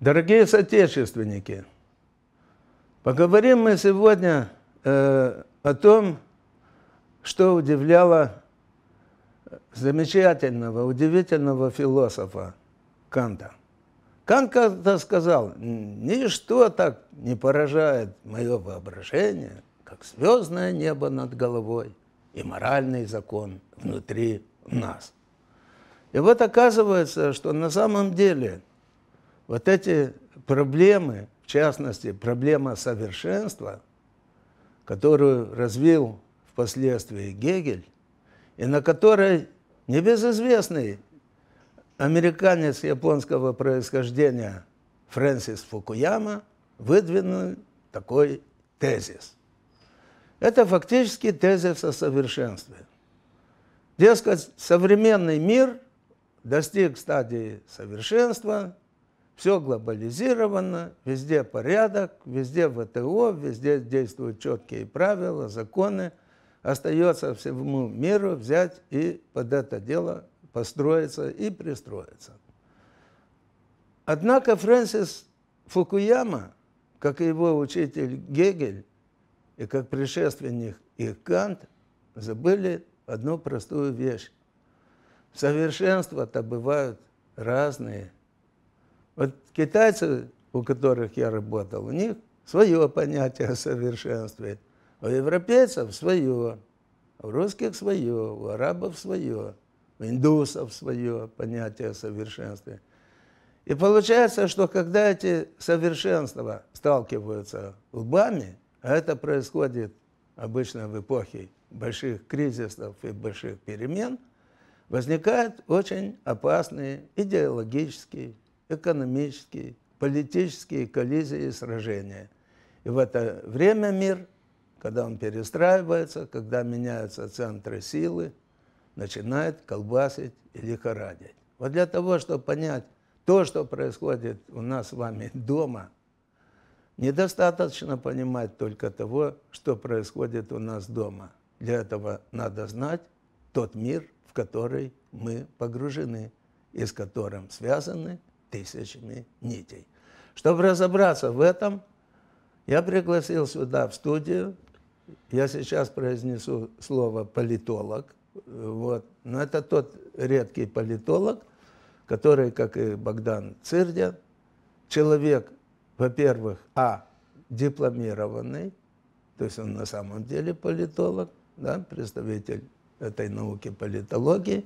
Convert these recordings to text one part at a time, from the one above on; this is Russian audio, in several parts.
Дорогие соотечественники, поговорим мы сегодня э, о том, что удивляло замечательного, удивительного философа Канта. Кант когда сказал, ничто так не поражает мое воображение, как звездное небо над головой и моральный закон внутри нас. И вот оказывается, что на самом деле вот эти проблемы, в частности, проблема совершенства, которую развил впоследствии Гегель, и на которой небезызвестный американец японского происхождения Фрэнсис Фукуяма выдвинул такой тезис. Это фактически тезис о совершенстве. Дескать, современный мир достиг стадии совершенства, все глобализировано, везде порядок, везде ВТО, везде действуют четкие правила, законы. Остается всему миру взять и под это дело построиться и пристроиться. Однако Фрэнсис Фукуяма, как и его учитель Гегель, и как предшественник их Кант, забыли одну простую вещь. Совершенства-то бывают разные. Вот китайцы, у которых я работал, у них свое понятие о совершенстве, у европейцев свое, у русских свое, у арабов свое – у индусов свое понятие о совершенстве. И получается, что когда эти совершенства сталкиваются лбами, а это происходит обычно в эпохе больших кризисов и больших перемен, возникают очень опасные идеологические, экономические, политические коллизии и сражения. И в это время мир, когда он перестраивается, когда меняются центры силы, начинает колбасить или лихорадить. Вот для того, чтобы понять то, что происходит у нас с вами дома, недостаточно понимать только того, что происходит у нас дома. Для этого надо знать тот мир, в который мы погружены, и с которым связаны тысячами нитей. Чтобы разобраться в этом, я пригласил сюда в студию, я сейчас произнесу слово «политолог», вот. Но это тот редкий политолог, который, как и Богдан Цирдя, человек, во-первых, а, дипломированный, то есть он на самом деле политолог, да, представитель этой науки политологии,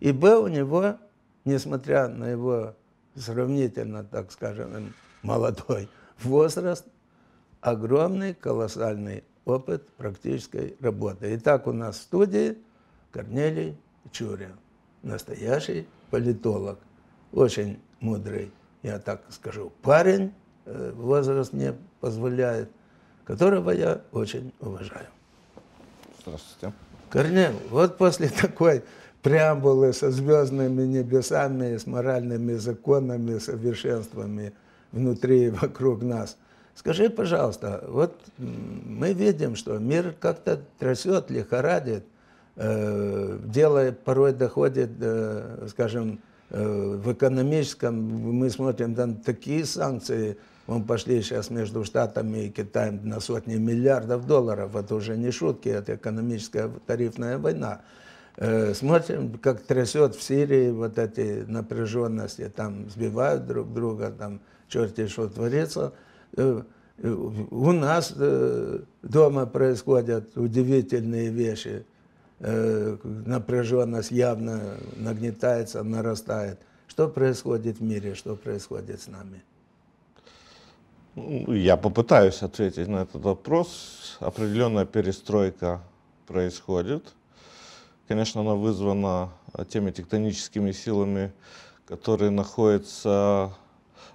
и б, у него, несмотря на его сравнительно, так скажем, молодой возраст, огромный, колоссальный опыт практической работы. Итак, у нас в студии – Корнелий Чурин, настоящий политолог, очень мудрый, я так скажу, парень, э, возраст мне позволяет, которого я очень уважаю. Здравствуйте. Корнел, вот после такой преамбулы со звездными небесами, с моральными законами, совершенствами внутри и вокруг нас, скажи, пожалуйста, вот мы видим, что мир как-то трясет, лихорадит – Э, дело порой доходит, э, скажем, э, в экономическом, мы смотрим, там такие санкции, вон пошли сейчас между Штатами и Китаем на сотни миллиардов долларов, это уже не шутки, это экономическая тарифная война. Смотрим, как трясет в Сирии вот эти напряженности, там сбивают друг друга, там черти что творится. У нас дома происходят удивительные вещи – Э, напряженность явно нагнетается, нарастает. Что происходит в мире, что происходит с нами? Ну, я попытаюсь ответить на этот вопрос. Определенная перестройка происходит. Конечно, она вызвана теми тектоническими силами, которые находятся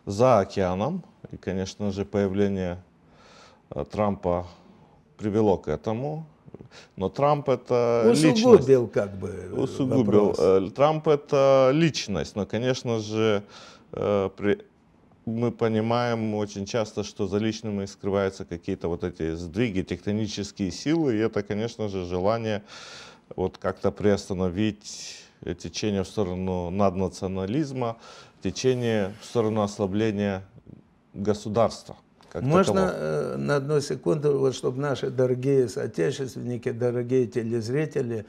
за океаном. И, конечно же, появление э, Трампа привело к этому. Но Трамп это усугубил, личность. как бы. Э, усугубил. Вопрос. Э, Трамп это личность, но, конечно же, э, при, мы понимаем очень часто, что за личным и скрываются какие-то вот эти сдвиги, тектонические силы, и это, конечно же, желание вот как-то приостановить течение в сторону наднационализма, течение в сторону ослабления государства. Как Можно такового. Э, на одну секунду, вот, чтобы наши дорогие соотечественники, дорогие телезрители,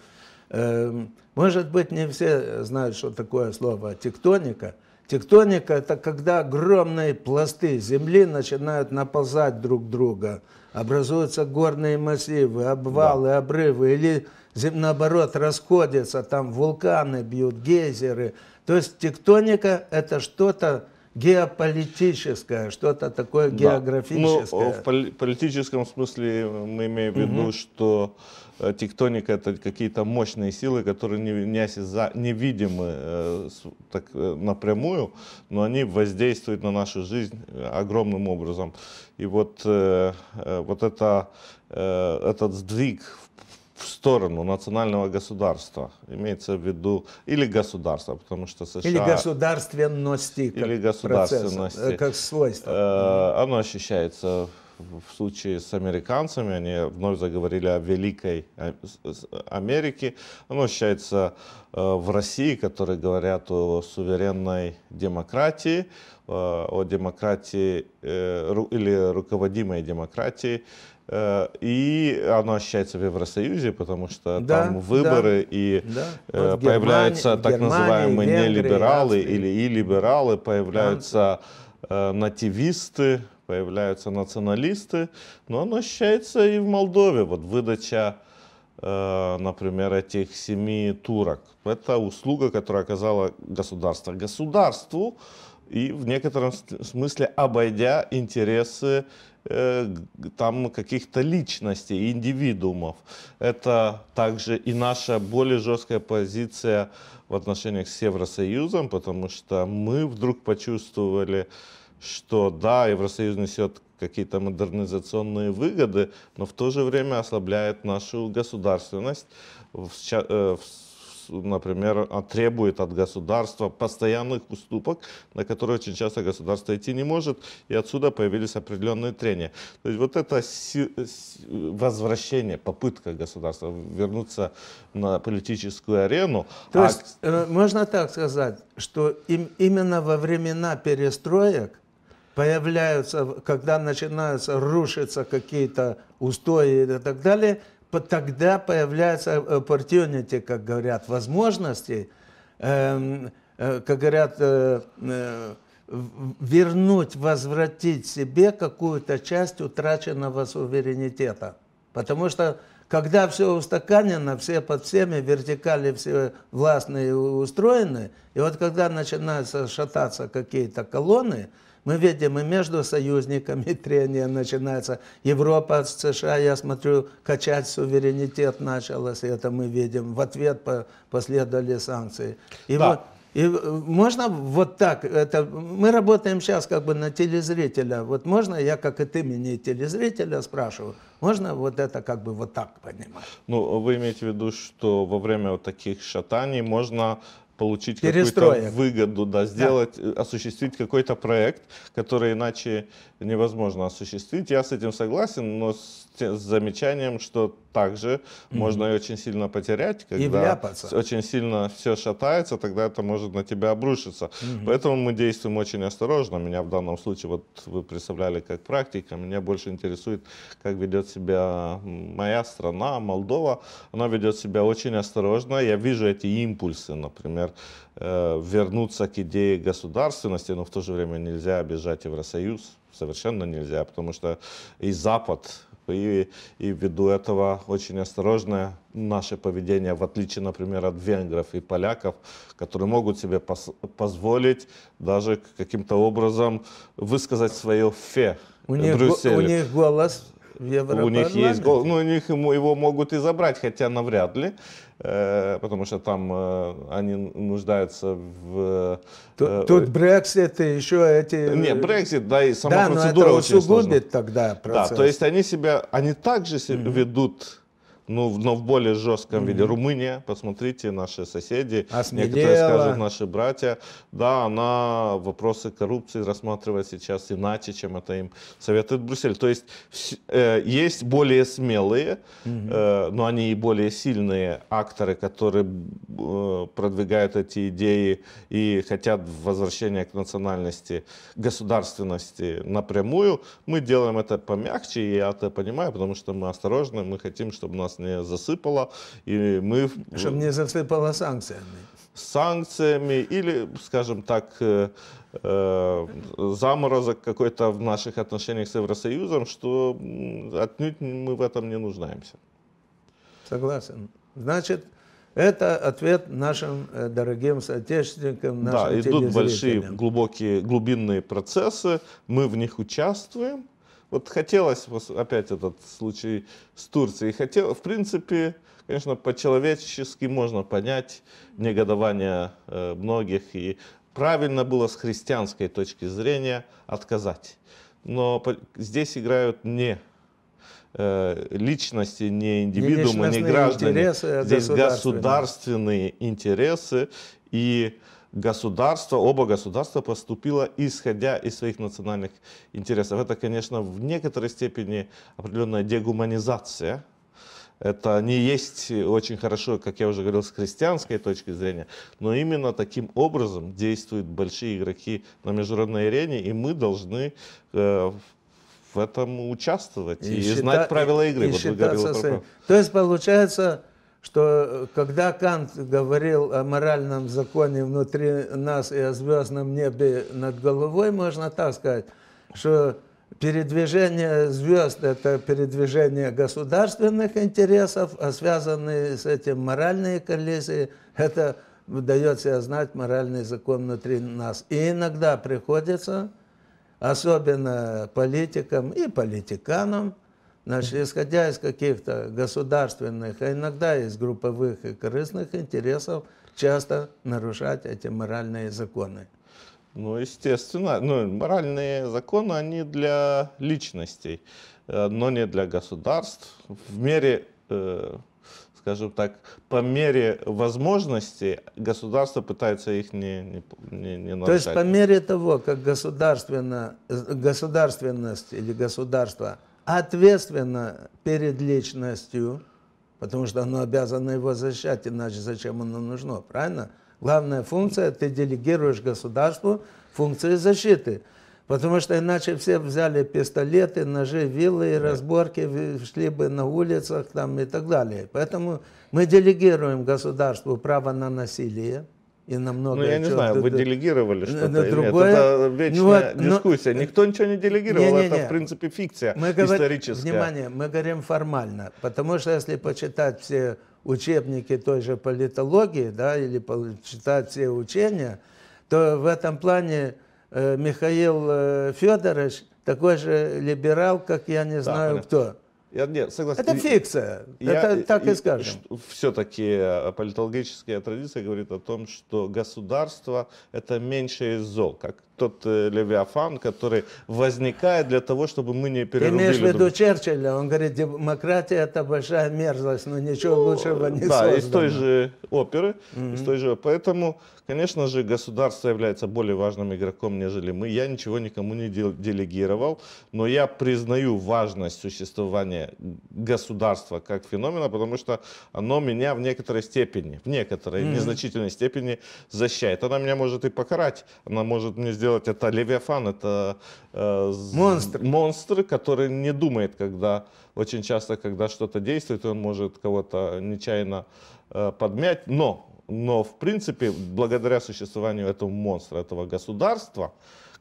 э, может быть, не все знают, что такое слово тектоника. Тектоника – это когда огромные пласты земли начинают наползать друг друга, образуются горные массивы, обвалы, да. обрывы, или наоборот расходятся, там вулканы бьют, гейзеры. То есть тектоника – это что-то, геополитическое, что-то такое да. географическое. Ну, в политическом смысле мы имеем в виду, угу. что э, тектоника это какие-то мощные силы, которые не, не, невидимы э, так, э, напрямую, но они воздействуют на нашу жизнь огромным образом. И вот, вот это, этот сдвиг в сторону национального государства, имеется в виду, или государства, потому что США... Или государственности. Как или государственности. Процесса, э, как свойство. Э, оно ощущается в случае с американцами, они вновь заговорили о Великой Америке, оно ощущается э, в России, которые говорят о суверенной демократии, э, о демократии или руководимой демократии, Э, и оно ощущается в Евросоюзе, потому что да, там выборы да, и да. Э, появляются Германия, так называемые Германия, нелибералы Венгрия, или и либералы, появляются э, нативисты, появляются националисты, но оно ощущается и в Молдове. Вот выдача, э, например, этих семи турок. Это услуга, которая оказала государство государству, и в некотором смысле обойдя интересы э, там каких-то личностей, индивидуумов. Это также и наша более жесткая позиция в отношениях с Евросоюзом, потому что мы вдруг почувствовали, что да, Евросоюз несет какие-то модернизационные выгоды, но в то же время ослабляет нашу государственность в, э, в например, а, требует от государства постоянных уступок, на которые очень часто государство идти не может, и отсюда появились определенные трения. То есть вот это возвращение, попытка государства вернуться на политическую арену. То а... есть э, можно так сказать, что им именно во времена перестроек появляются, когда начинаются рушиться какие-то устои и так далее – тогда появляются opportunity, э, э, как говорят, возможности, э, э, как говорят, э, э вернуть, возвратить себе какую-то часть утраченного суверенитета. Потому что когда все устаканено, все под всеми, вертикали все властные устроены, и вот когда начинаются шататься какие-то колонны, мы видим, и между союзниками трения начинается. Европа с США, я смотрю, качать суверенитет началось, и это мы видим. В ответ последовали санкции. И да. Вот, и э, можно вот так, это, мы работаем сейчас как бы на телезрителя, вот можно я как и ты имени телезрителя спрашиваю, можно вот это как бы вот так понимать? Ну, вы имеете в виду, что во время вот таких шатаний можно получить какую-то выгоду, да, сделать, да. Э, осуществить какой-то проект, который иначе невозможно осуществить. Я с этим согласен, но с с замечанием, что также mm-hmm. можно и очень сильно потерять, когда и очень сильно все шатается, тогда это может на тебя обрушиться. Mm-hmm. Поэтому мы действуем очень осторожно. Меня в данном случае, вот вы представляли как практика, меня больше интересует, как ведет себя моя страна, Молдова. Она ведет себя очень осторожно. Я вижу эти импульсы, например, э, вернуться к идее государственности, но в то же время нельзя обижать Евросоюз совершенно нельзя, потому что и Запад и, и ввиду этого очень осторожное наше поведение, в отличие, например, от венгров и поляков, которые могут себе позволить даже каким-то образом высказать свое фе у них, у них голос в Европарламенте. У них есть голос, ну, у них его, его могут и забрать, хотя навряд ли. Э, потому что там э, они нуждаются в... Э, тут, тут Brexit и еще эти... Нет, Brexit, да, и сама да, процедура но это очень усугубит сложна. тогда процесс. Да, то есть они себя, они также себя mm-hmm. ведут ну, но в более жестком mm-hmm. виде. Румыния, посмотрите, наши соседи, Осмелела. некоторые скажут наши братья. Да, она вопросы коррупции рассматривает сейчас иначе, чем это им советует Брюссель. То есть э, есть более смелые, mm-hmm. э, но они и более сильные акторы, которые э, продвигают эти идеи и хотят возвращения к национальности, государственности напрямую. Мы делаем это помягче, и я это понимаю, потому что мы осторожны, мы хотим, чтобы нас нас не засыпало. И мы... Чтобы не засыпало санкциями. Санкциями или, скажем так, э, э, заморозок какой-то в наших отношениях с Евросоюзом, что отнюдь мы в этом не нуждаемся. Согласен. Значит, это ответ нашим э, дорогим соотечественникам, нашим Да, идут большие, глубокие, глубинные процессы, мы в них участвуем, вот хотелось, опять этот случай с Турцией, хотел, в принципе, конечно, по-человечески можно понять негодование э, многих, и правильно было с христианской точки зрения отказать. Но здесь играют не э, личности, не индивидуумы, не, не граждане. А здесь государственные. государственные интересы. И государство, оба государства поступило исходя из своих национальных интересов. Это, конечно, в некоторой степени определенная дегуманизация это не есть очень хорошо, как я уже говорил, с христианской точки зрения, но именно таким образом действуют большие игроки на международной арене, и мы должны э, в этом участвовать и, и счита... знать правила игры. И вот считаться... То есть получается что э, когда Кант говорил о моральном законе внутри нас и о звездном небе над головой, можно так сказать, что передвижение звезд – это передвижение государственных интересов, а связанные с этим моральные коллизии – это дает себя знать моральный закон внутри нас. И иногда приходится, особенно политикам и политиканам, Значит, исходя из каких-то государственных, а иногда из групповых и корыстных интересов, часто нарушать эти моральные законы. Ну, естественно. Ну, моральные законы, они для личностей, э, но не для государств. В мере, э, скажем так, по мере возможности государство пытается их не, не, не, не нарушать. То есть по мере того, как государственно, э, государственность или государство ответственна перед личностью, потому что она обязана его защищать, иначе зачем оно нужно, правильно? Главная функция, ты делегируешь государству функции защиты. Потому что иначе все взяли пистолеты, ножи, виллы и разборки, шли бы на улицах там, и так далее. Поэтому мы делегируем государству право на насилие, и намного... Ну, я не знаю, вы делегировали что-то другое... Это вечная ну, ну дискуссия. Но... Э, Никто ничего не делегировал, не, не, не. это, в принципе, фикция мы говор... Внимание, мы говорим формально, потому что если почитать все учебники той же политологии, да, или почитать все учения, то в этом плане э, Михаил э, Федорович такой же либерал, как я не знаю да, кто. Я, нет, согласен. Это фикция, я, это так и, и скажем. Все-таки э, политологическая традиция говорит о том, что государство это меньшее из зол, как тот э, левиафан, который возникает для того, чтобы мы не перерубили. Ты имеешь в виду друг... Черчилля? Он говорит, демократия это большая мерзость, но ничего ну, лучшего не да, создано. Да, из той же оперы, mm-hmm. из той же. Поэтому, конечно же, государство является более важным игроком, нежели мы. Я ничего никому не делегировал, но я признаю важность существования государства как феномена, потому что оно меня в некоторой степени, в некоторой mm-hmm. незначительной степени защищает. Она меня может и покарать, она может мне сделать сделать. Это Левиафан, это э, монстр. монстр, который не думает, когда очень часто, когда что-то действует, он может кого-то нечаянно э, подмять. Но, но, в принципе, благодаря существованию этого монстра, этого государства,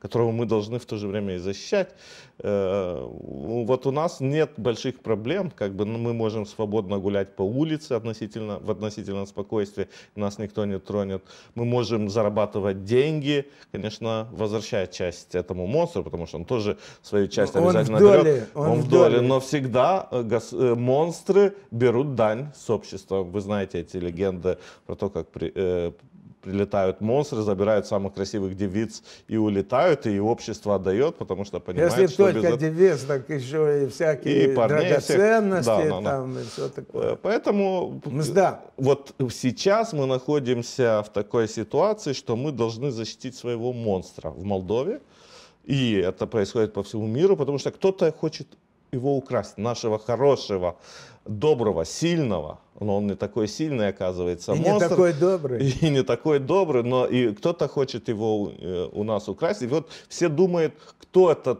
которого мы должны в то же время и защищать. Э, вот у нас нет больших проблем, как бы ну, мы можем свободно гулять по улице относительно, в относительном спокойствии, нас никто не тронет. Мы можем зарабатывать деньги, конечно, возвращая часть этому монстру, потому что он тоже свою часть он обязательно в доле, берет. Он, он в доле, но всегда э, э, монстры берут дань с общества. Вы знаете эти легенды про то, как при, э, прилетают монстры, забирают самых красивых девиц и улетают, и общество отдает, потому что понимает, Если что только без... девиц, так еще и всякие и драгоценности да, да, там, да. и все такое. Э, поэтому Мзда. вот сейчас мы находимся в такой ситуации, что мы должны защитить своего монстра в Молдове, и это происходит по всему миру, потому что кто-то хочет его украсть, нашего хорошего, доброго, сильного. Но он не такой сильный, оказывается, и монстр. не такой добрый. И не такой добрый, но и кто-то хочет его э, у нас украсть. И вот все думают, кто этот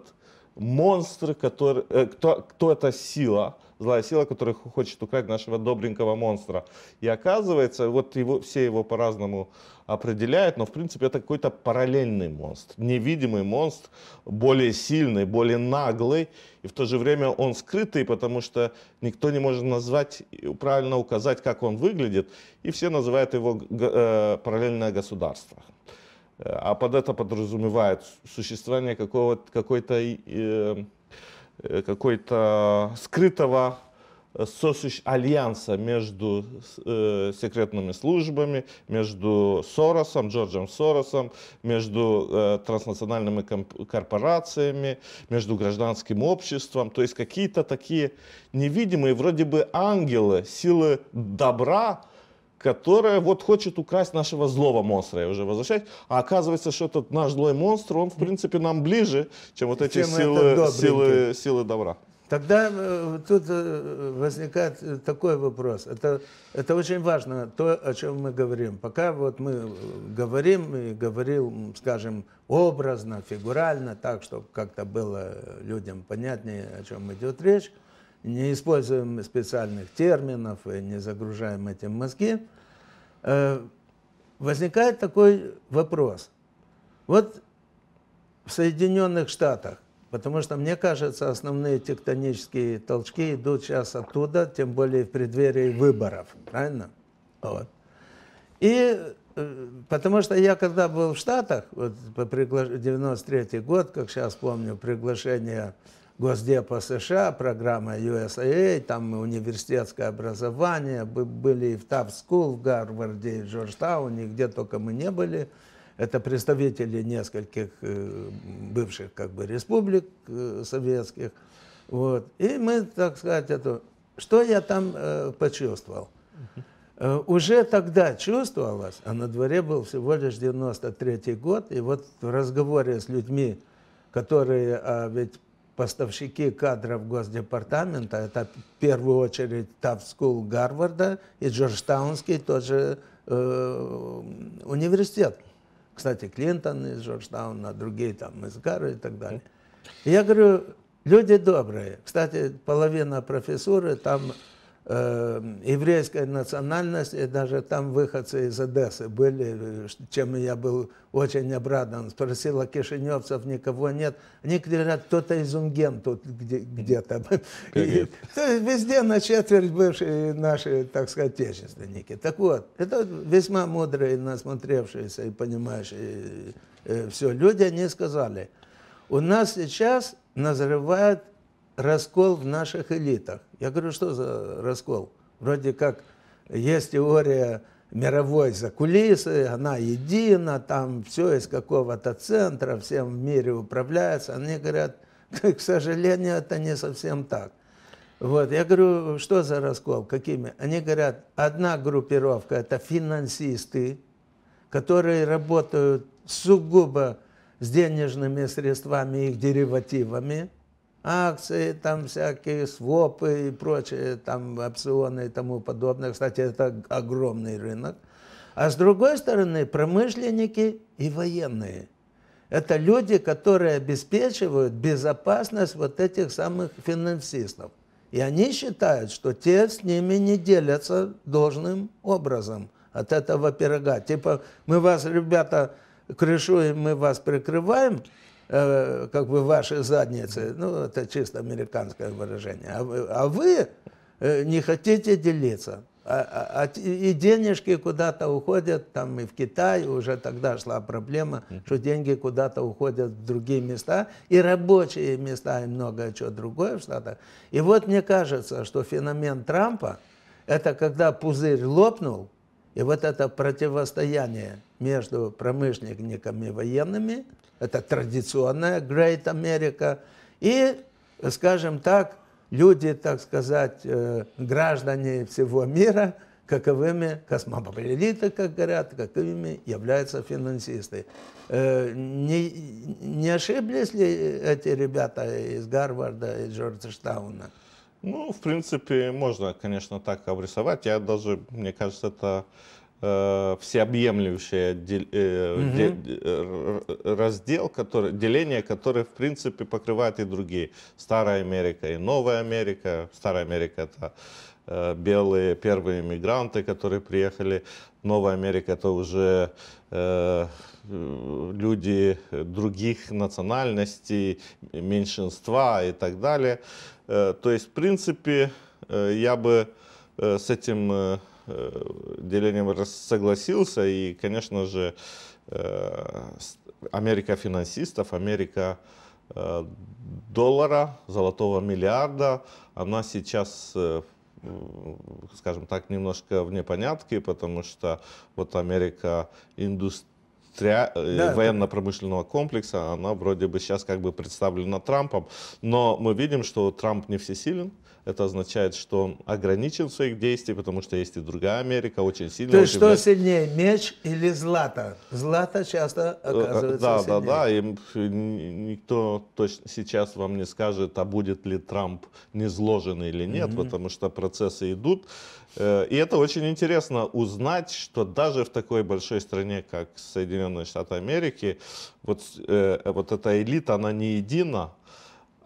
монстр, который, э, кто, кто эта сила, злая сила, которая хочет украсть нашего добренького монстра. И оказывается, вот его, все его по-разному определяют, но в принципе это какой-то параллельный монстр, невидимый монстр, более сильный, более наглый, и в то же время он скрытый, потому что никто не может назвать, правильно указать, как он выглядит, и все называют его э, параллельное государство. Э, а под это подразумевает существование какого-то какой-то э, Э, какой-то скрытого э, сосущ... альянса между э, секретными службами, между Соросом, Джорджем Соросом, между э, транснациональными корпорациями, между гражданским обществом. То есть какие-то такие невидимые, вроде бы ангелы, силы добра, которая вот хочет украсть нашего злого монстра, я уже возвращаюсь, а оказывается, что этот наш злой монстр, он в принципе нам ближе, чем вот эти чем силы, силы, силы добра. Тогда э, тут э, возникает э, такой вопрос. Это, это очень важно, то, о чем мы говорим. Пока вот мы говорим и говорил, скажем, образно, фигурально, так, чтобы как-то было людям понятнее, о чем идет речь, не используем специальных терминов и не загружаем этим мозги, э, возникает такой вопрос. Вот в Соединенных Штатах, потому что, мне кажется, основные тектонические толчки идут сейчас оттуда, тем более в преддверии выборов, правильно? Вот. И э, потому что я когда был в Штатах, вот, по пригла... 93 год, как сейчас помню, приглашение Госдепа США, программа USA, там университетское образование, были и в Тафт-скул, в Гарварде, и в Джорджтауне, где только мы не были. Это представители нескольких э, бывших как бы республик э, советских. Вот. И мы, так сказать, это... что я там э, почувствовал? Э, уже тогда чувствовалось, а на дворе был всего лишь 93 год, и вот в разговоре с людьми, которые, а ведь поставщики кадров Госдепартамента, это в первую очередь Тавскул Гарварда и Джорджтаунский тоже э, университет. Кстати, Клинтон из Джорджтауна, другие там из Гарварда и так далее. И я говорю, люди добрые. Кстати, половина профессуры там э, еврейская национальность, и даже там выходцы из Одессы были, э, чем я был очень обрадован. Спросил Спросила кишиневцев, никого нет. Они говорят, кто-то из Унген тут где- то то есть везде на четверть бывшие наши, так сказать, отечественники. Так вот, это весьма мудрые, насмотревшиеся и понимающие э, э, все люди, они сказали, у нас сейчас назревает раскол в наших элитах. Я говорю, что за раскол? Вроде как есть теория мировой закулисы, она едина, там все из какого-то центра, всем в мире управляется. Они говорят, к сожалению, это не совсем так. Вот, я говорю, что за раскол, какими? Они говорят, одна группировка – это финансисты, которые работают сугубо с денежными средствами, их деривативами – акции, там всякие свопы и прочее там опционы и тому подобное. Кстати, это огромный рынок. А с другой стороны, промышленники и военные. Это люди, которые обеспечивают безопасность вот этих самых финансистов. И они считают, что те с ними не делятся должным образом от этого пирога. Типа, мы вас, ребята, крышуем, мы вас прикрываем, Э, как бы ваши задницы, ну это чисто американское выражение, а вы, а вы э, не хотите делиться. А, а, а и денежки куда-то уходят, там и в Китай уже тогда шла проблема, что деньги куда-то уходят в другие места, и рабочие места, и многое чего другое в Штатах. И вот мне кажется, что феномен Трампа, это когда пузырь лопнул, и вот это противостояние между промышленниками и военными, это традиционная Great America, и, скажем так, люди, так сказать, э, граждане всего мира, каковыми космополиты, как говорят, каковыми являются финансисты. Э, не, не ошиблись ли эти ребята из Гарварда, из Джорджтауна? Ну, в принципе, можно, конечно, так обрисовать. Я даже, мне кажется, это э, всеобъемлющее де, э, угу. де, э, раздел, который, деление, которое, в принципе, покрывает и другие. Старая Америка и Новая Америка. Старая Америка — это э, белые первые мигранты, которые приехали. Новая Америка — это уже... Э, Э, люди э, других национальностей, меньшинства и так далее. Э, то есть, в принципе, я бы с этим делением согласился. И, конечно же, Америка финансистов, Америка доллара, золотого миллиарда, она сейчас скажем так, немножко в непонятке, потому что вот Америка индустри индустри... Э, да, военно-промышленного комплекса, она вроде бы сейчас как бы представлена Трампом, но мы видим, что Трамп не всесилен, это означает, что ограничен в своих действиях, потому что есть и другая Америка, очень сильная. То есть что сильнее, меч или злато? Злато часто э, э, оказывается Да, сильнее. да, да, да. и никто точно сейчас вам не скажет, а будет ли Трамп низложен или нет, mm-hmm. потому что процессы идут. Э, и это очень интересно узнать, что даже в такой большой стране, как Соединенные Штаты Америки, вот, вот эта элита, она не едина,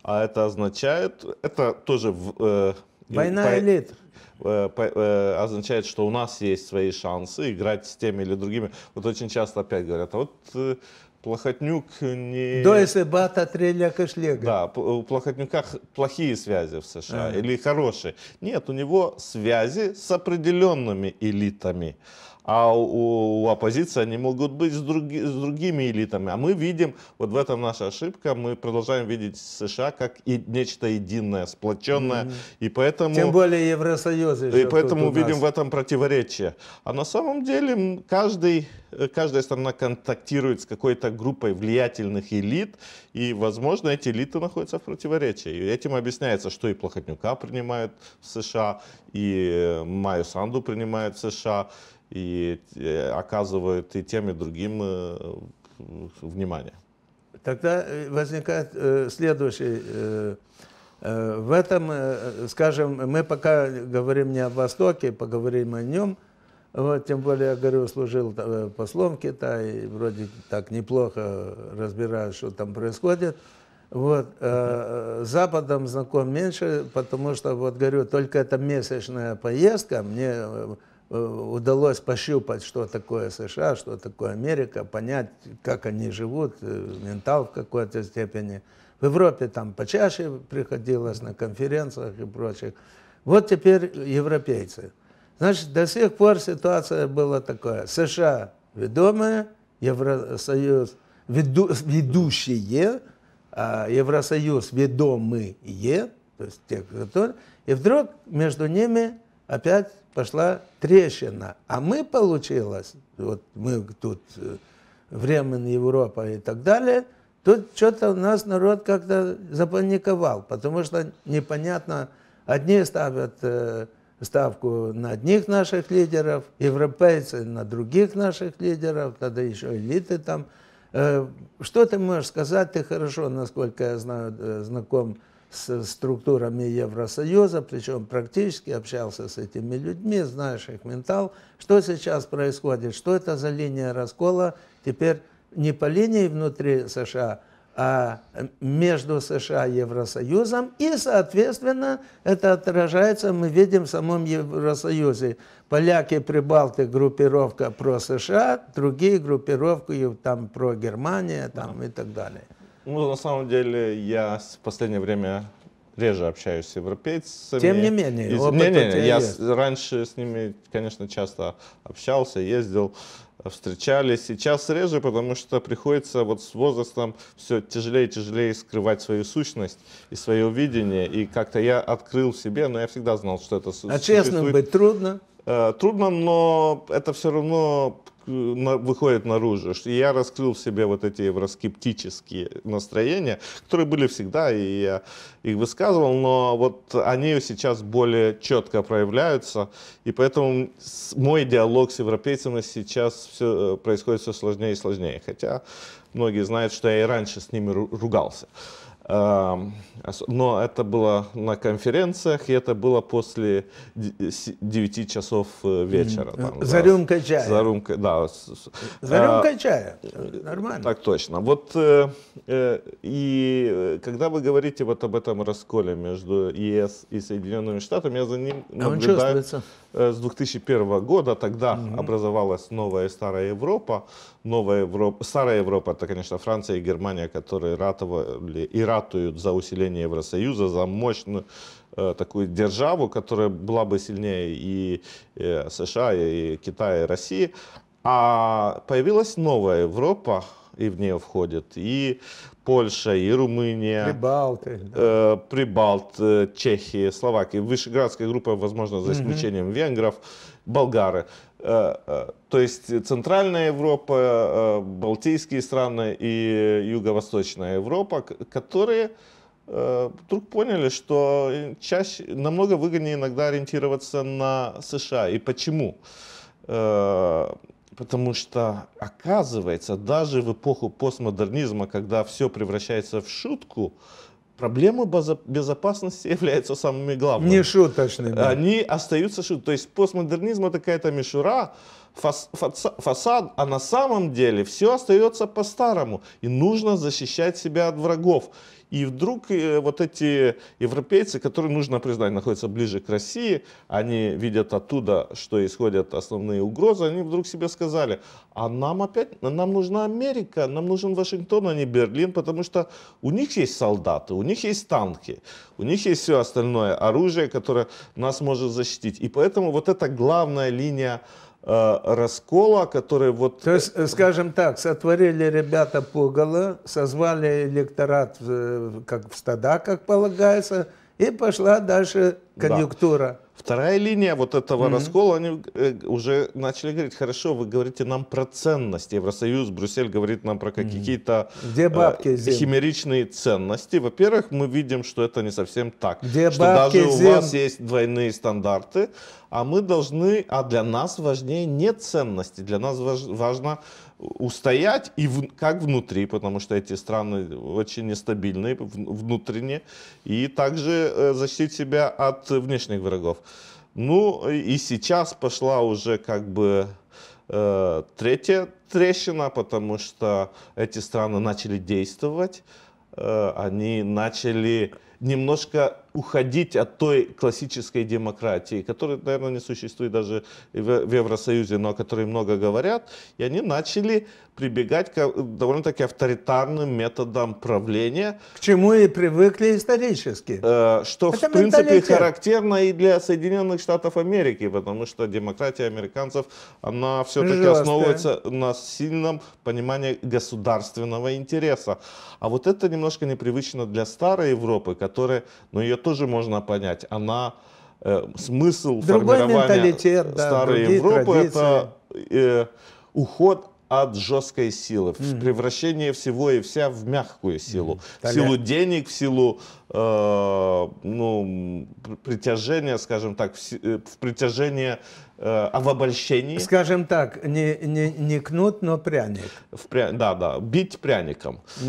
а это означает, это тоже... Э, Война по, элит. Э, э, означает, что у нас есть свои шансы играть с теми или другими. Вот очень часто опять говорят, а вот э, Плохотнюк не... До Эсебата Треля Кашлега. Да, у Плохотнюка плохие связи в США ага. или хорошие. Нет, у него связи с определенными элитами а у, у оппозиции они могут быть с, други, с другими элитами. А мы видим, вот в этом наша ошибка, мы продолжаем видеть США как и нечто единое, сплоченное, mm-hmm. и поэтому... Тем более Евросоюз И поэтому видим в этом противоречие. А на самом деле каждый, э, каждая страна контактирует с какой-то группой влиятельных элит, и, возможно, эти элиты находятся в противоречии. И этим объясняется, что и Плохотнюка принимают в США, и э, Майю Санду принимают в США, и э, оказывает и тем, и другим э, внимание. Тогда э, возникает следующий в этом, скажем, мы пока говорим не о Востоке, поговорим о нем. Вот, тем более, я говорю, служил послом Китая, вроде так неплохо разбираюсь, что там происходит. Вот, а Западом знаком меньше, потому что, вот говорю, только эта месячная поездка, мне Э, удалось пощупать, что такое США, что такое Америка, понять, как они живут, э, ментал в какой-то степени. В Европе там почаще приходилось на конференциях и прочих. Вот теперь европейцы. Значит, до сих пор ситуация была такая. США ведомые, Евросоюз веду, ведущие, а Евросоюз ведомые, то есть те, которые... И вдруг между ними опять пошла трещина. А мы получилось, вот мы тут э, временная Европа и так далее, тут что-то у нас народ как-то запаниковал, потому что непонятно, одни ставят э, ставку на одних наших лидеров, европейцы на других наших лидеров, тогда еще элиты там. Э, что ты можешь сказать? Ты хорошо, насколько я знаю, знаком с с структурами Евросоюза, причем практически общался с этими людьми, знаешь их ментал, что сейчас происходит, что это за линия раскола теперь не по линии внутри США, а между США и Евросоюзом, и, соответственно, это отражается, мы видим, в самом Евросоюзе. Поляки, прибалты, группировка про США, другие группировки там про Германию там, и так далее. Ну, на самом деле, я в последнее время реже общаюсь с европейцами. Тем не менее, Из... не, не, я есть. раньше с ними, конечно, часто общался, ездил, встречались. Сейчас реже, потому что приходится вот с возрастом все тяжелее и тяжелее скрывать свою сущность и свое видение. И как-то я открыл себе, но я всегда знал, что это а существует. честным быть трудно? Э, трудно, но это все равно выходит наружу. Я раскрыл в себе вот эти евроскептические настроения, которые были всегда, и я их высказывал, но вот они сейчас более четко проявляются, и поэтому мой диалог с европейцами сейчас все, э, происходит все сложнее и сложнее, хотя многие знают, что я и раньше с ними ругался. Но это было на конференциях, и это было после 9 часов э, вечера. Там, за, э, за рюмкой чая. За рюмкой, да. За э, рюмкой а, чая. Нормально. Так точно. Вот и когда вы говорите вот об этом расколе между ЕС и Соединенными Штатами, я за ним а Он чувствуется. Э, с 2001 года. Тогда угу. образовалась новая и старая Европа. Новая Европа. Старая Европа это, конечно, Франция и Германия, которые ратовали и ратуют за усиление Евросоюза, за мощную э, такую державу, которая была бы сильнее и, и э, США, и Китая, и России. А появилась новая Европа, и в нее входят и Польша, и Румыния, Прибалты, э, Прибалт, э, Чехия, Словакия, Вышеградская группа, возможно, за исключением mm-hmm. венгров, болгары. Э, э, то есть Центральная Европа, э, Балтийские страны и Юго-Восточная Европа, которые э, вдруг поняли, что чаще, намного выгоднее иногда ориентироваться на США. И почему? Э, Потому что, оказывается, даже в эпоху постмодернизма, когда все превращается в шутку, проблемы безопасности являются самыми главными. Не шуточные. Да. Они остаются шутками. То есть постмодернизм это какая-то мишура, фасад, а на самом деле все остается по-старому. И нужно защищать себя от врагов. И вдруг э, вот эти европейцы, которые, нужно признать, находятся ближе к России, они видят оттуда, что исходят основные угрозы, они вдруг себе сказали, а нам опять, нам нужна Америка, нам нужен Вашингтон, а не Берлин, потому что у них есть солдаты, у них есть танки, у них есть все остальное оружие, которое нас может защитить. И поэтому вот эта главная линия Э, раскола, который вот... То есть, э, скажем так, сотворили ребята пугало, созвали электорат в, э, как в стада, как полагается, и пошла дальше конъюнктура. Да. Вторая линия вот этого mm-hmm. раскола, они э, уже начали говорить, хорошо, вы говорите нам про ценности. Евросоюз, Брюссель говорит нам про mm-hmm. какие-то Где э, бабки, э, химеричные ценности. Во-первых, мы видим, что это не совсем так. Где что бабки, даже у зим? вас есть двойные стандарты, а мы должны, а для нас важнее не ценности, для нас важ, важно устоять и в, как внутри, потому что эти страны очень нестабильны внутренне, и также э, защитить себя от внешних врагов. Ну и сейчас пошла уже как бы э, третья трещина, потому что эти страны начали действовать, э, они начали немножко уходить от той классической демократии, которая, наверное, не существует даже в Евросоюзе, но о которой много говорят, и они начали прибегать к э, довольно-таки авторитарным методам правления. К чему и привыкли исторически. Э, что, Это в принципе, характерно и для Соединенных Штатов Америки, потому что демократия американцев, она все-таки Жесткая. основывается на сильном понимании государственного интереса. А вот это немножко непривычно для старой Европы, которая, но ну, ее тоже можно понять. Она э, смысл Другой формирования да, старой Европы традиции. это э, уход от жесткой силы, mm. -hmm. в превращение всего и вся в мягкую силу, mm. -hmm. в силу денег, в силу Э, ну, притяжение, скажем так, э, в притяжение, э, а в обольщении. Скажем так, не, не, не кнут, но пряник. В пря... Да, да, бить пряником.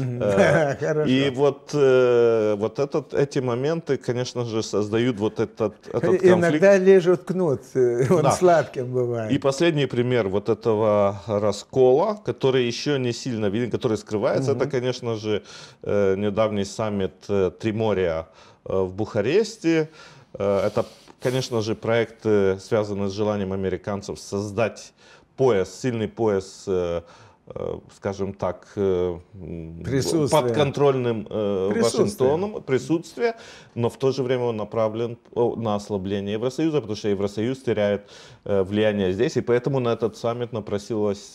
И вот, вот этот, эти моменты, конечно же, создают вот этот, конфликт. Иногда лежит кнут, он сладким бывает. И последний пример вот этого раскола, который еще не сильно виден, который скрывается, это, конечно же, недавний саммит Тримон моря э, в Бухаресте. Э, это, конечно же, проекты, связанные с желанием американцев создать пояс, сильный пояс э, скажем так, подконтрольным присутствие. Вашингтоном присутствие, но в то же время он направлен на ослабление Евросоюза, потому что Евросоюз теряет влияние здесь, и поэтому на этот саммит напросилось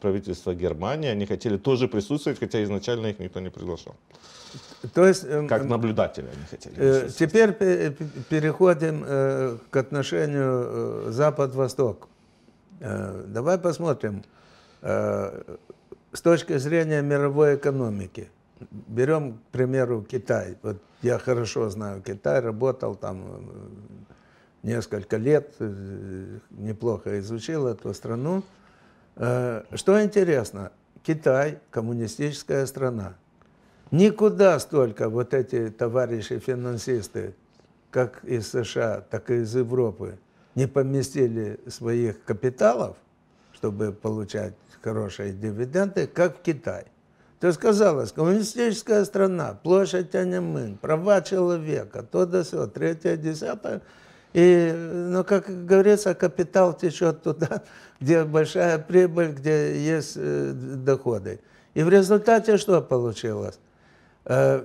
правительство Германии, они хотели тоже присутствовать, хотя изначально их никто не приглашал. То есть, эм, как эм, наблюдатели они хотели. Э, теперь э, переходим э, к отношению Запад-Восток. Давай посмотрим с точки зрения мировой экономики. Берем, к примеру, Китай. Вот я хорошо знаю Китай, работал там несколько лет, неплохо изучил эту страну. Что интересно, Китай – коммунистическая страна – Никуда столько вот эти товарищи-финансисты, как из США, так и из Европы, не поместили своих капиталов, чтобы получать хорошие дивиденды, как в Китай. То есть, казалось, коммунистическая страна, площадь Анямын, права человека, то да все, третье, десятое. И, ну, как говорится, капитал течет туда, где большая прибыль, где есть э, доходы. И в результате что получилось? Э,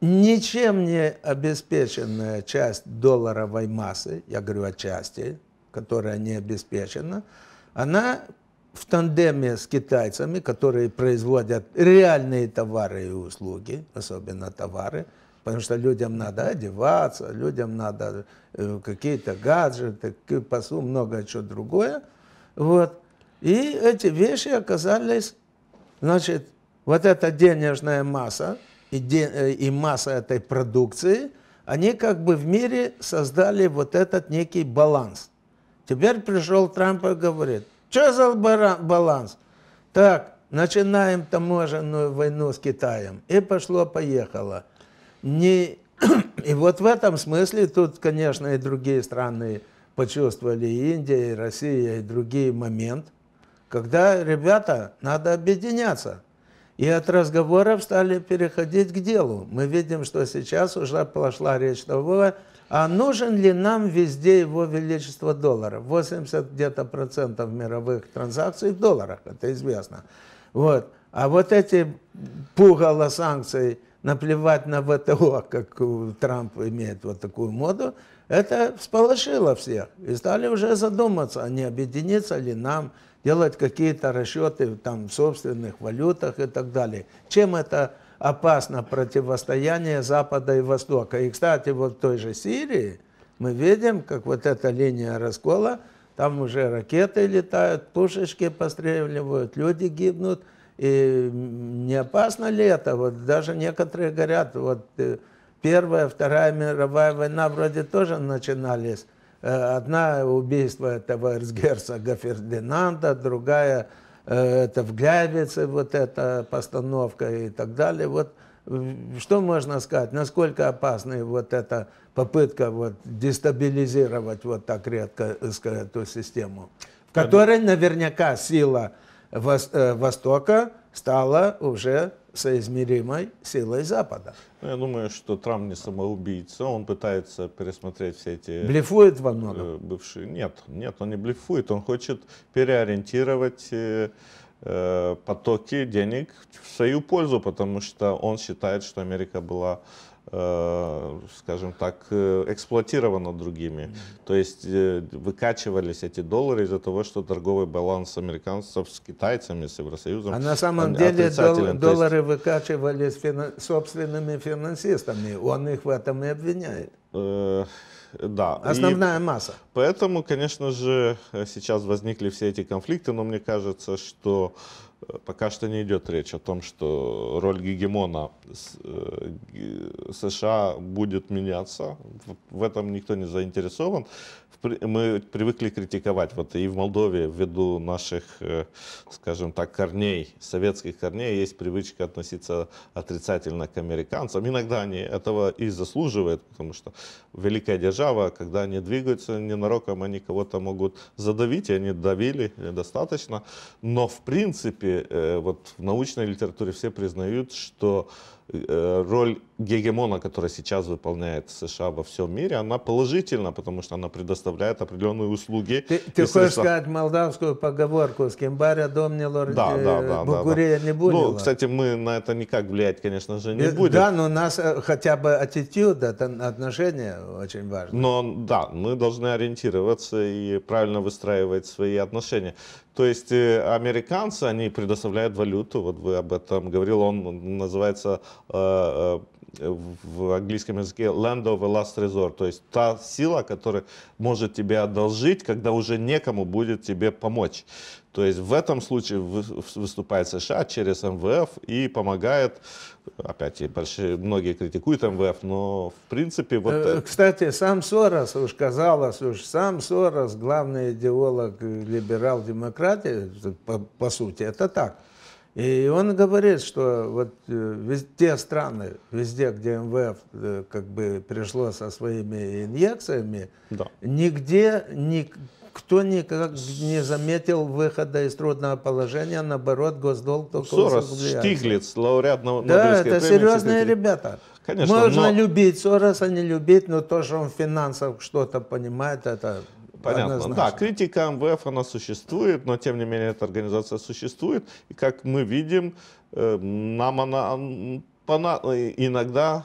ничем не обеспеченная часть долларовой массы, я говорю о части, которая не обеспечена, она в тандеме с китайцами, которые производят реальные товары и услуги, особенно товары, потому что людям надо одеваться, людям надо э, какие-то гаджеты, посу, много чего другое. Вот. И эти вещи оказались, значит, вот эта денежная масса, и, де, э, и масса этой продукции, они как бы в мире создали вот этот некий баланс. Теперь пришел Трамп и говорит, что за баланс? Так, начинаем таможенную войну с Китаем. И пошло-поехало. Не... и вот в этом смысле тут, конечно, и другие страны почувствовали, и Индия, и Россия, и другие момент, когда, ребята, надо объединяться – и от разговоров стали переходить к делу. Мы видим, что сейчас уже пошла речь того, а нужен ли нам везде его величество доллара? 80 где-то процентов мировых транзакций в долларах, это известно. Вот. А вот эти пугало санкций, наплевать на ВТО, как Трамп имеет вот такую моду, это всполошило всех. И стали уже задуматься, а не объединиться ли нам, делать какие-то расчеты там, в собственных валютах и так далее. Чем это опасно противостояние Запада и Востока? И, кстати, вот в той же Сирии мы видим, как вот эта линия раскола, там уже ракеты летают, пушечки постреливают, люди гибнут. И не опасно ли это? Вот даже некоторые говорят, вот э, Первая, Вторая мировая война вроде тоже начинались Э, одна убийство этого эрцгерцога Фердинанда, другая э, это в Глявице вот эта постановка и так далее. Вот что можно сказать, насколько опасна вот эта попытка вот дестабилизировать вот так редко э, эту систему, в которой наверняка сила Востока – стала уже соизмеримой силой Запада. Ну, я думаю, что Трамп не самоубийца, он пытается пересмотреть все эти... Блефует во многом? Э, бывшие... Нет, нет, он не блефует, он хочет переориентировать э, э, потоки денег в свою пользу, потому что он считает, что Америка была Э, скажем так, э, эксплуатировано другими. Mm -hmm. То есть э, выкачивались эти доллары из-за того, что торговый баланс американцев с китайцами, с Евросоюзом А на самом деле дол доллары есть... выкачивались фин... собственными финансистами. Он их в этом и обвиняет. да. Основная и масса. Поэтому, конечно же, сейчас возникли все эти конфликты, но мне кажется, что э, Э, пока что не идет речь о том, что роль гегемона э, США будет меняться. В этом никто не заинтересован. Мы привыкли критиковать вот и в Молдове ввиду наших, э, скажем так, корней, советских корней, есть привычка относиться отрицательно к американцам. Иногда они этого и заслуживают, потому что великая держава, когда они двигаются ненароком, они кого-то могут задавить, и они давили достаточно. Но в принципе принципе, э, вот в научной литературе все признают, что э, роль гегемона, которая сейчас выполняет США во всем мире, она положительна, потому что она предоставляет определенные услуги. Ты, ты хочешь средства... сказать молдавскую поговорку «С кем баря дом не лор... да, да, да, бугурея да, да. не будет. Ну, кстати, мы на это никак влиять, конечно же, не э, будем. Да, но у нас э, хотя бы аттитюд, отношения очень важны. Но да, мы должны ориентироваться и правильно выстраивать свои отношения. То есть э, американцы, они предоставляют валюту, вот вы об этом говорил, он называется э, э, в английском языке land of last resort, то есть та сила, которая может тебе одолжить, когда уже некому будет тебе помочь. То есть в этом случае выступает США через МВФ и помогает. Опять большие, многие критикуют МВФ, но в принципе вот э, Кстати, сам Сорос, уж казалось, уж сам Сорос, главный идеолог э, либерал-демократии, э, по, по сути, это так. И он говорит, что вот те страны, везде, где МВФ как бы пришло со своими инъекциями, да. нигде ни, кто никак не заметил выхода из трудного положения, наоборот, госдолг только Сорос, Штиглиц, лауреат Нобелевской премии. Да, это серьезные ребята. Конечно, Можно но... любить Сороса, не любить, но то, что он в финансах что-то понимает, это Понятно. Однозначно. Да, критика МВФ, она существует, но тем не менее эта организация существует. И как мы видим, э, нам она иногда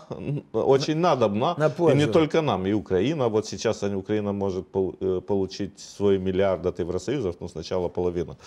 очень надобно, на и не только нам, и Украина. Вот сейчас Украина может э, получить свой миллиард от Евросоюзов, но ну, сначала половина.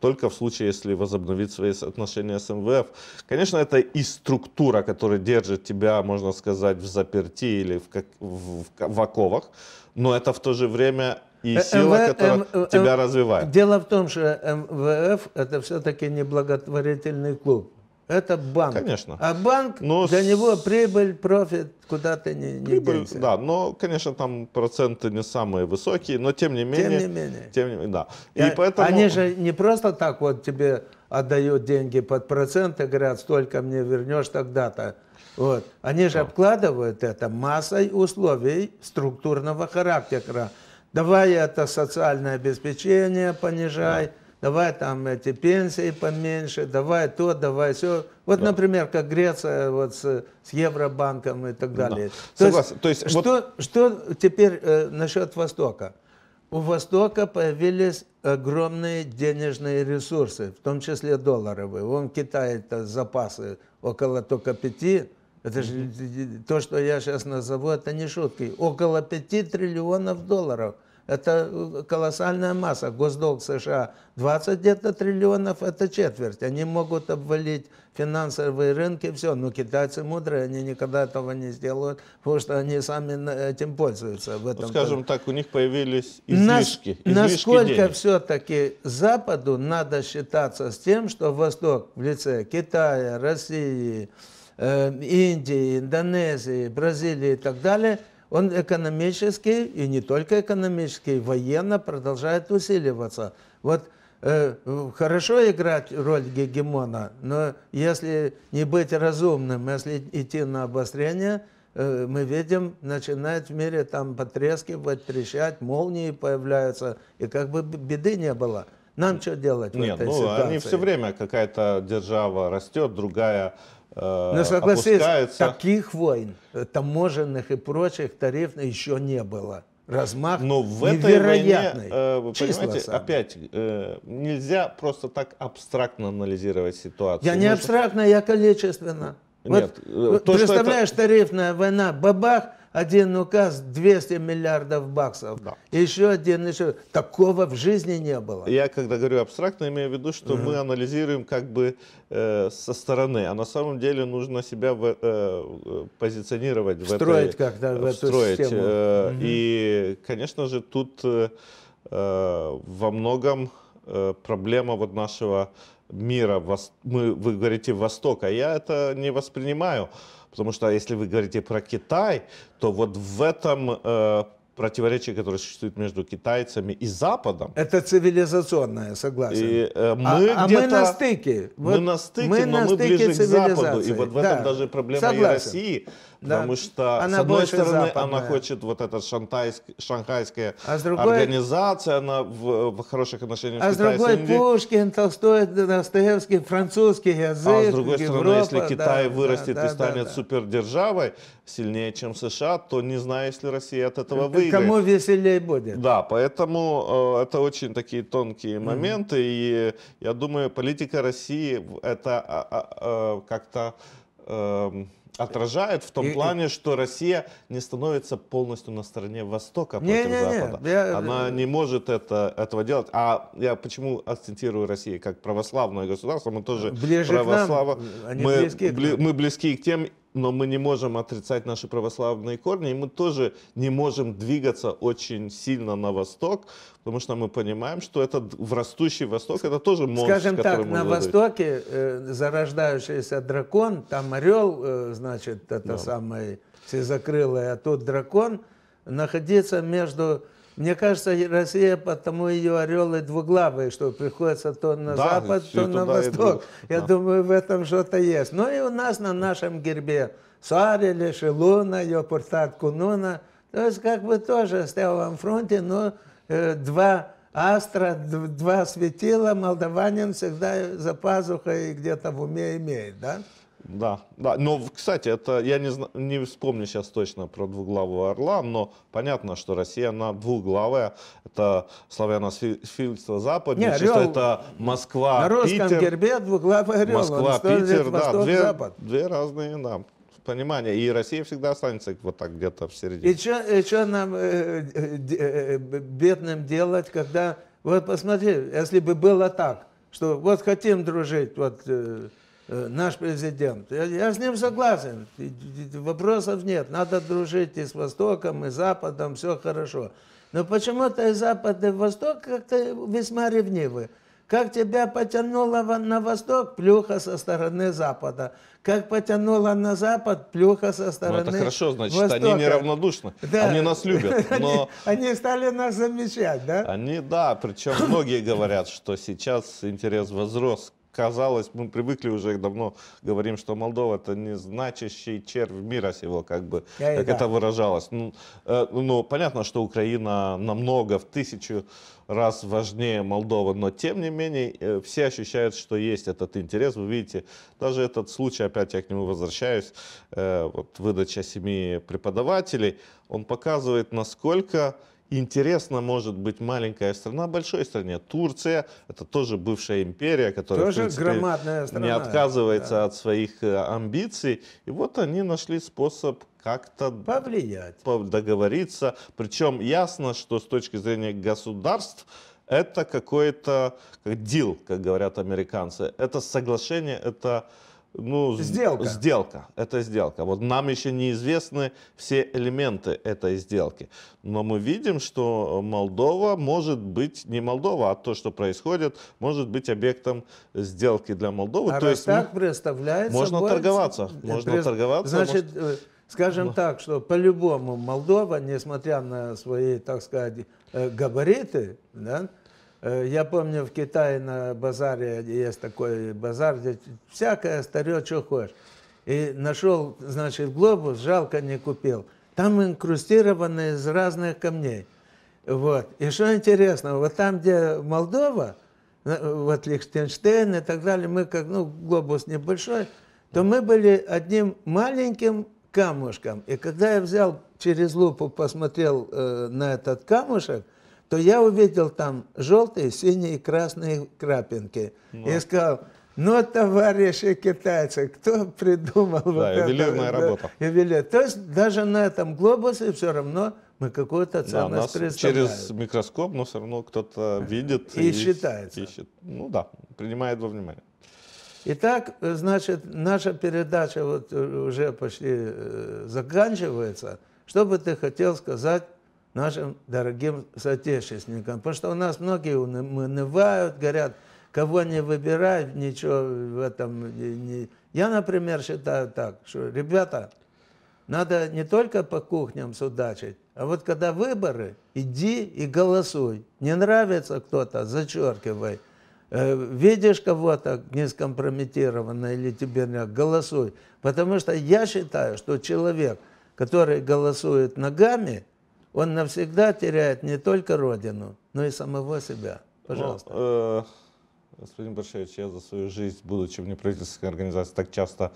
Только в случае, если возобновить свои отношения с МВФ. Конечно, это и структура, которая держит тебя, можно сказать, в заперти или в, как, в, в, оковах, но это в то же время и э, сила, которая МВ, э, тебя развивает. Дело в том, что МВФ это все-таки не благотворительный клуб. Это банк. Конечно. А банк, но для него прибыль, профит куда-то не, прибыль, денется. Да, но, конечно, там проценты не самые высокие, но тем не менее. Тем не менее. Тем не менее, да. Я, и поэтому... Они же не просто так вот тебе отдают деньги под проценты, говорят, столько мне вернешь тогда-то. Вот. Они же да. обкладывают это массой условий структурного характера. Давай это социальное обеспечение понижай. Да давай там эти пенсии поменьше, давай то, давай все. Вот, да. например, как Греция вот с, с Евробанком и так далее. Да. То Согласен. Есть, то есть, что, вот... что теперь э, насчет Востока? У Востока появились огромные денежные ресурсы, в том числе долларовые. Вон в это запасы около только пяти, это же то, что я сейчас назову, это не шутки, около пяти триллионов долларов – это э, колоссальная масса. Госдолг США 20 где-то триллионов, это четверть. Они могут обвалить финансовые рынки, все. Но китайцы мудрые, они никогда этого не сделают, потому что они сами этим пользуются. В этом ну, Скажем так, у них появились излишки. На излишки насколько все-таки Западу надо считаться с тем, что Восток в лице Китая, России, э, Индии, Индонезии, Бразилии и так далее – он экономический, и не только экономический, военно продолжает усиливаться. Вот э, хорошо играть роль гегемона, но если не быть разумным, если идти на обострение, э, мы видим, начинает в мире там потрескивать, трещать, молнии появляются, и как бы беды не было. Нам что делать Нет, в этой ну, ситуации? Они все время какая-то держава растет, другая Э, Но ну, согласись, опускается. таких войн, э, таможенных и прочих, тарифных еще не было. Размах Но в этой войне, э, понимаете, сами. опять, нельзя просто так абстрактно анализировать ситуацию. Я не ну, абстрактно, я количественно. Нет, вот, то, представляешь, это... тарифная война, бабах, один указ 200 миллиардов баксов. Да. Еще один, еще. Такого в жизни не было. Я когда говорю абстрактно, имею в виду, что угу. мы анализируем как бы э, со стороны, а на самом деле нужно себя в, э, э позиционировать. Встроить как-то в э, эту встроить. систему. Э, угу. И, конечно же, тут э, э во многом Э, проблема вот нашего мира. вы говорите востока, я это не воспринимаю. Потому что если вы говорите про Китай, то вот в этом э, противоречие, которое существует между китайцами и Западом. Это цивилизационное, согласен. И, э, а, мы а, а мы на стыке. Вот мы на стыке, мы но на мы ближе к Западу. И вот в да. этом даже проблема согласен. и России да. потому что, она с одной стороны, западная. она хочет вот этот шанхайская а с другой, организация, она в, в хороших отношениях а с Китаем. А с другой Пушкин, Толстой, Достоевский, французский язык, А с другой Европа, стороны, если Китай да, вырастет да, и станет да. супердержавой, сильнее, чем США, то не знаю, если Россия от этого выиграет. Кому веселее будет. Да, поэтому э, это очень такие тонкие моменты, mm-hmm. и я думаю, политика России это э, э, как-то... Э, Отражает в том и, плане, и... что Россия не становится полностью на стороне Востока не, против не, Запада. Не, я... Э, Она не может это, этого делать. А я почему акцентирую Россию как православное государство? Мы тоже Ближе мы, близки мы близки к тем но мы не можем отрицать наши православные корни, и мы тоже не можем двигаться очень сильно на восток, потому что мы понимаем, что этот в растущий восток это тоже монстр. Скажем так, на владеет. востоке э, зарождающийся дракон, там орел, э, значит, это да. самый всезакрылый, а тут дракон, находиться между мне кажется, Россия потому ее орелы двуглавые, что приходится то на да, запад, то на восток. Идут. Я да. думаю, в этом что-то есть. Ну и у нас на нашем гербе Сарили, Шилуна, Йопуртат Кунуна. То есть как бы тоже стоял в фронте, но э, два астра, два светила молдаванин всегда за пазухой где-то в уме имеет. Да? Да, да. Но, кстати, это я не, не вспомню сейчас точно про двуглавого орла, но понятно, что Россия, она двуглавая. Это славяно-фильство западнее, не, орел, это Москва, на русском Питер. гербе двуглавый орел. Москва, Питер, да, две, запад. две разные, да, понимание. И Россия всегда останется вот так где-то в середине. И что э, нам э, э, э, э бедным делать, когда... Вот посмотри, если бы было так, что вот хотим дружить, вот... Э, Э, наш президент. Я, я с ним согласен, вопросов нет. Надо дружить и с Востоком, и с Западом, все хорошо. Но почему-то и Запад, и Восток как-то весьма ревнивы. Как тебя потянуло на восток, плюха со стороны запада. Как потянуло на запад, плюха со стороны ну, это хорошо, значит, востока. они неравнодушны. Да. Они нас любят. Но... Они, они стали нас замечать, да? Они, да, причем многие говорят, что сейчас интерес возрос казалось, мы привыкли уже давно, говорим, что Молдова это не значащий червь мира сего, как бы, Я как да. это выражалось. Ну, э, ну, понятно, что Украина намного в тысячу раз важнее Молдовы, но тем не менее э, все ощущают, что есть этот интерес. Вы видите, даже этот случай, опять я к нему возвращаюсь, э, вот выдача семи преподавателей, он показывает, насколько интересна может быть маленькая страна большой стране. Турция это тоже бывшая империя, которая тоже принципе, громадная страна. не отказывается да. от своих э, амбиций. И вот они нашли способ как-то повлиять, договориться. Причем ясно, что с точки зрения государств это какой-то как дил, как говорят американцы. Это соглашение, это ну, сделка. Сделка. Это сделка. Вот нам еще неизвестны все элементы этой сделки. Но мы видим, что Молдова может быть, не Молдова, а то, что происходит, может быть объектом сделки для Молдовы. А то есть так ну, представляется... Можно собой... торговаться. Можно пред... торговаться. Значит, может... Э, скажем Но... Ну. так, что по-любому Молдова, несмотря на свои, так сказать, э, габариты, да, Э, я помню, в Китае на базаре есть такой базар, где всякое старье, что хочешь. И нашел, значит, глобус, жалко не купил. Там инкрустированы из разных камней. Вот. И что интересно, вот там, где Молдова, э, вот Лихтенштейн и так далее, мы как, ну, глобус небольшой, то мы были одним маленьким камушком. И когда я взял через лупу, посмотрел э, на этот камушек – то я увидел там желтые, синие и красные крапинки. Ну. И сказал, ну, товарищи китайцы, кто придумал да, вот это? ювелирная работа. Ювелир. То есть даже на этом глобусе все равно мы какую-то ценность да, представляем. Через микроскоп, но все равно кто-то видит. И, и считается. И, ну да, принимает во внимание. Итак, значит, наша передача вот уже почти э, заканчивается. Что бы ты хотел сказать нашим дорогим соотечественникам. Потому что у нас многие унывают, говорят, кого не выбирай, ничего в этом не... Я, например, считаю так, что, ребята, надо не только по кухням судачить, а вот когда выборы, иди и голосуй. Не нравится кто-то, зачеркивай. Э, видишь кого-то нескомпрометированно или тебе не голосуй. Потому что я считаю, что человек, который голосует ногами – он навсегда теряет не только Родину, но и самого себя. Ну, Пожалуйста. Ну, э, господин Большевич, я за свою жизнь, будучи в неправительственной организации, так часто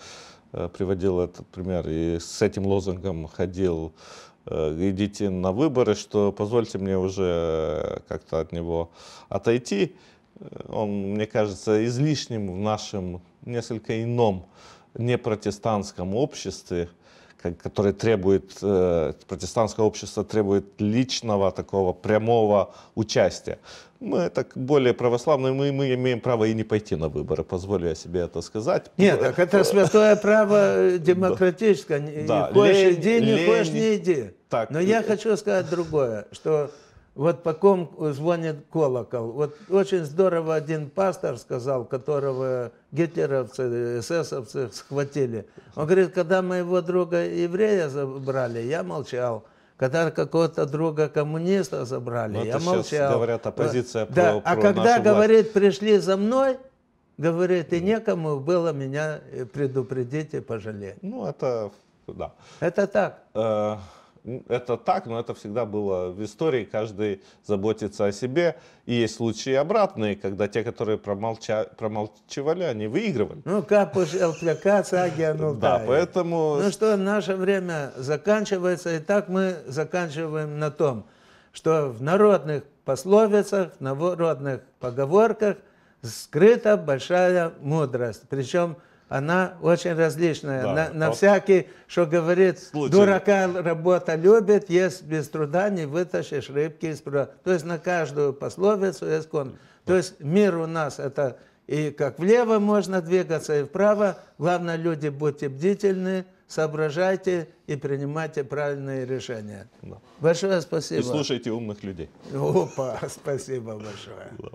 э, приводил этот пример и с этим лозунгом ходил э, идите на выборы, что позвольте мне уже э, как-то от него отойти. Э, он, мне кажется, излишним в нашем несколько ином непротестантском обществе, который требует, э, протестантское общество требует личного такого прямого участия. Мы так более православные, мы, мы имеем право и не пойти на выборы, позволю я себе это сказать. Нет, так это святое право демократическое. Да. Не да. хочешь, лень, не хочешь, не иди. Так. Но я хочу сказать другое, что вот по ком звонит колокол. Вот очень здорово один пастор сказал, которого гитлеровцы, эсэсовцы схватили. Он говорит, когда моего друга еврея забрали, я молчал. Когда какого-то друга коммуниста забрали, Но ну, я молчал. говорят оппозиция про, да. про А когда, говорит, власть. пришли за мной, говорит, и некому было меня предупредить и пожалеть. Ну, это, да. Это так. Э -э это так, но это всегда было в истории, каждый заботится о себе. И есть случаи обратные, когда те, которые промолча... промолчивали, они выигрывали. Ну, как уж Элтвяка, ну да. поэтому... Ну что, наше время заканчивается, и так мы заканчиваем на том, что в народных пословицах, в народных поговорках скрыта большая мудрость. Причем она очень различная. Да, на, вот. всякий, что говорит, Случай. дурака работа любит, есть без труда не вытащишь рыбки из пруда. То есть на каждую пословицу есть кон. То есть мир у нас это и как влево можно двигаться, и вправо. Главное, люди, будьте бдительны, соображайте и принимайте правильные решения. Да. Большое спасибо. И слушайте умных людей. Опа, спасибо большое. Да.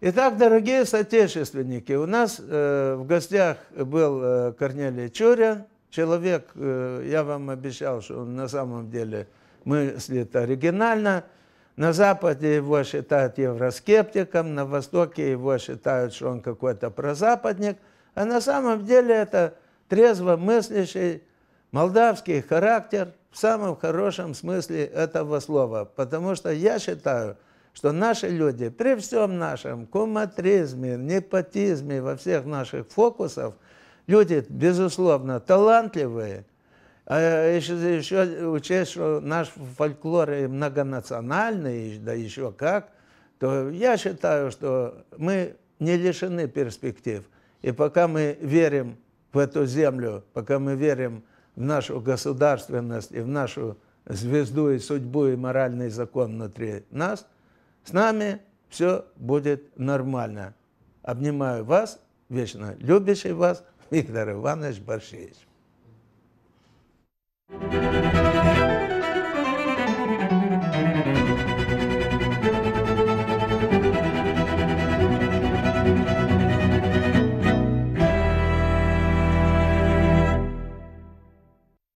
Итак, дорогие соотечественники, у нас э, в гостях был э, Корнелий Чурин, человек, э, я вам обещал, что он на самом деле мыслит оригинально. На Западе его считают евроскептиком, на Востоке его считают, что он какой-то прозападник. А на самом деле это трезво мыслящий молдавский характер в самом хорошем смысле этого слова. Потому что я считаю, что наши люди при всем нашем куматризме, непотизме, во всех наших фокусах, люди, безусловно, талантливые, а еще, еще учесть, что наш фольклор многонациональный, да еще как, то я считаю, что мы не лишены перспектив. И пока мы верим в эту землю, пока мы верим в нашу государственность и в нашу звезду и судьбу и моральный закон внутри нас, с нами все будет нормально. Обнимаю вас, вечно любящий вас, Виктор Иванович Борщевич. thank you